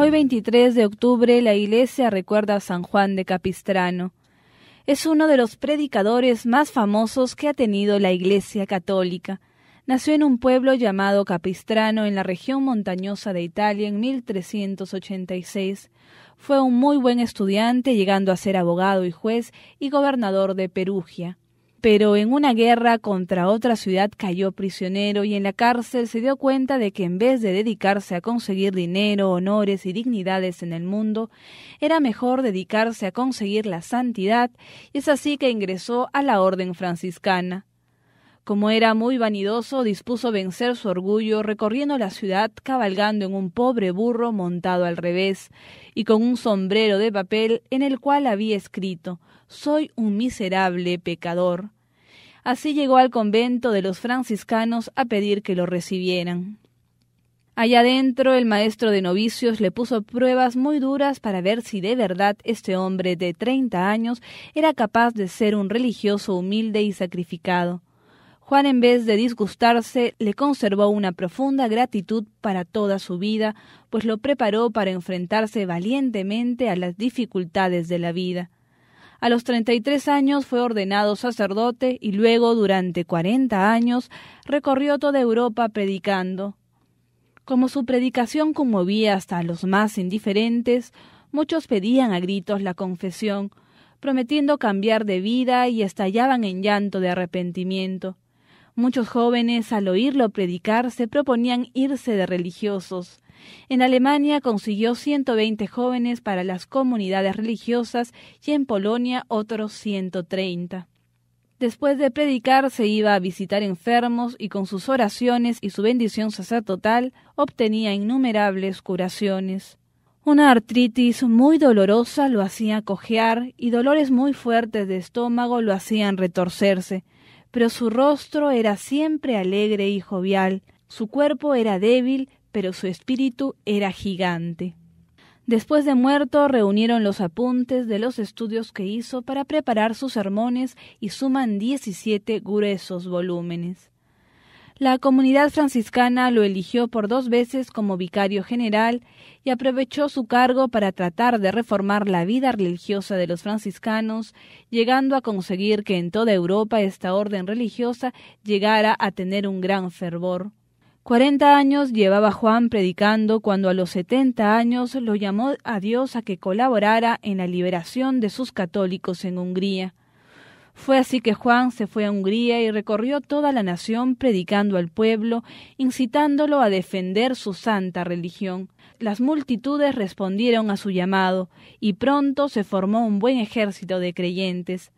Hoy 23 de octubre la iglesia recuerda a San Juan de Capistrano. Es uno de los predicadores más famosos que ha tenido la iglesia católica. Nació en un pueblo llamado Capistrano en la región montañosa de Italia en 1386. Fue un muy buen estudiante, llegando a ser abogado y juez y gobernador de Perugia pero en una guerra contra otra ciudad cayó prisionero y en la cárcel se dio cuenta de que en vez de dedicarse a conseguir dinero, honores y dignidades en el mundo, era mejor dedicarse a conseguir la santidad y es así que ingresó a la orden franciscana. Como era muy vanidoso, dispuso vencer su orgullo recorriendo la ciudad cabalgando en un pobre burro montado al revés y con un sombrero de papel en el cual había escrito Soy un miserable pecador. Así llegó al convento de los franciscanos a pedir que lo recibieran. Allá adentro el maestro de novicios le puso pruebas muy duras para ver si de verdad este hombre de treinta años era capaz de ser un religioso humilde y sacrificado. Juan en vez de disgustarse le conservó una profunda gratitud para toda su vida, pues lo preparó para enfrentarse valientemente a las dificultades de la vida. A los tres años fue ordenado sacerdote y luego durante cuarenta años recorrió toda Europa predicando. Como su predicación conmovía hasta a los más indiferentes, muchos pedían a gritos la confesión, prometiendo cambiar de vida y estallaban en llanto de arrepentimiento. Muchos jóvenes al oírlo predicar se proponían irse de religiosos. En Alemania consiguió ciento veinte jóvenes para las comunidades religiosas y en Polonia otros ciento treinta. Después de predicar se iba a visitar enfermos y con sus oraciones y su bendición sacerdotal obtenía innumerables curaciones. Una artritis muy dolorosa lo hacía cojear y dolores muy fuertes de estómago lo hacían retorcerse, pero su rostro era siempre alegre y jovial, su cuerpo era débil, pero su espíritu era gigante. Después de muerto, reunieron los apuntes de los estudios que hizo para preparar sus sermones y suman 17 gruesos volúmenes. La comunidad franciscana lo eligió por dos veces como vicario general y aprovechó su cargo para tratar de reformar la vida religiosa de los franciscanos, llegando a conseguir que en toda Europa esta orden religiosa llegara a tener un gran fervor. Cuarenta años llevaba Juan predicando cuando a los setenta años lo llamó a Dios a que colaborara en la liberación de sus católicos en Hungría. Fue así que Juan se fue a Hungría y recorrió toda la nación predicando al pueblo, incitándolo a defender su santa religión. Las multitudes respondieron a su llamado, y pronto se formó un buen ejército de creyentes.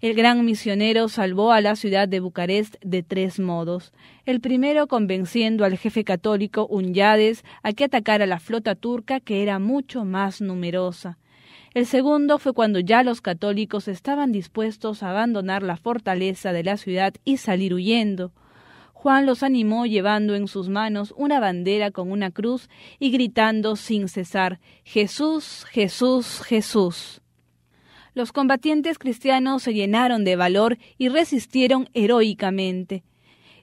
El gran misionero salvó a la ciudad de Bucarest de tres modos. El primero convenciendo al jefe católico Unyades a que atacara la flota turca que era mucho más numerosa. El segundo fue cuando ya los católicos estaban dispuestos a abandonar la fortaleza de la ciudad y salir huyendo. Juan los animó llevando en sus manos una bandera con una cruz y gritando sin cesar Jesús, Jesús, Jesús los combatientes cristianos se llenaron de valor y resistieron heroicamente.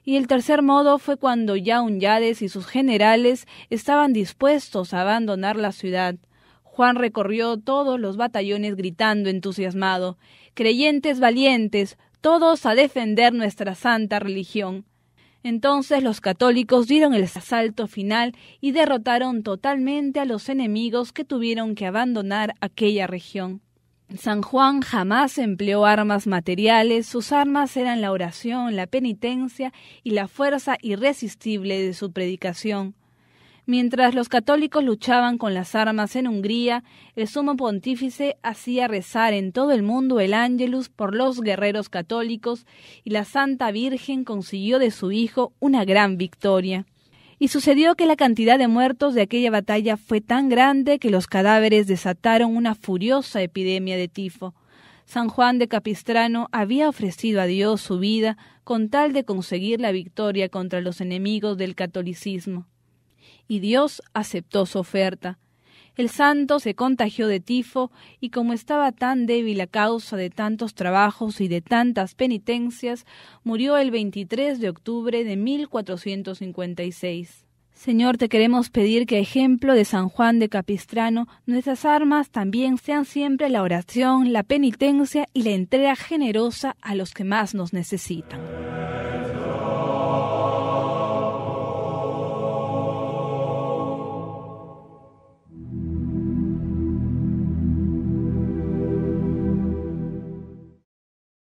Y el tercer modo fue cuando ya Yades y sus generales estaban dispuestos a abandonar la ciudad. Juan recorrió todos los batallones gritando entusiasmado, creyentes valientes, todos a defender nuestra santa religión. Entonces los católicos dieron el asalto final y derrotaron totalmente a los enemigos que tuvieron que abandonar aquella región. San Juan jamás empleó armas materiales, sus armas eran la oración, la penitencia y la fuerza irresistible de su predicación. Mientras los católicos luchaban con las armas en Hungría, el sumo pontífice hacía rezar en todo el mundo el ángelus por los guerreros católicos y la Santa Virgen consiguió de su hijo una gran victoria. Y sucedió que la cantidad de muertos de aquella batalla fue tan grande que los cadáveres desataron una furiosa epidemia de tifo. San Juan de Capistrano había ofrecido a Dios su vida con tal de conseguir la victoria contra los enemigos del catolicismo. Y Dios aceptó su oferta. El santo se contagió de tifo y como estaba tan débil a causa de tantos trabajos y de tantas penitencias, murió el 23 de octubre de 1456. Señor, te queremos pedir que, a ejemplo de San Juan de Capistrano, nuestras armas también sean siempre la oración, la penitencia y la entrega generosa a los que más nos necesitan.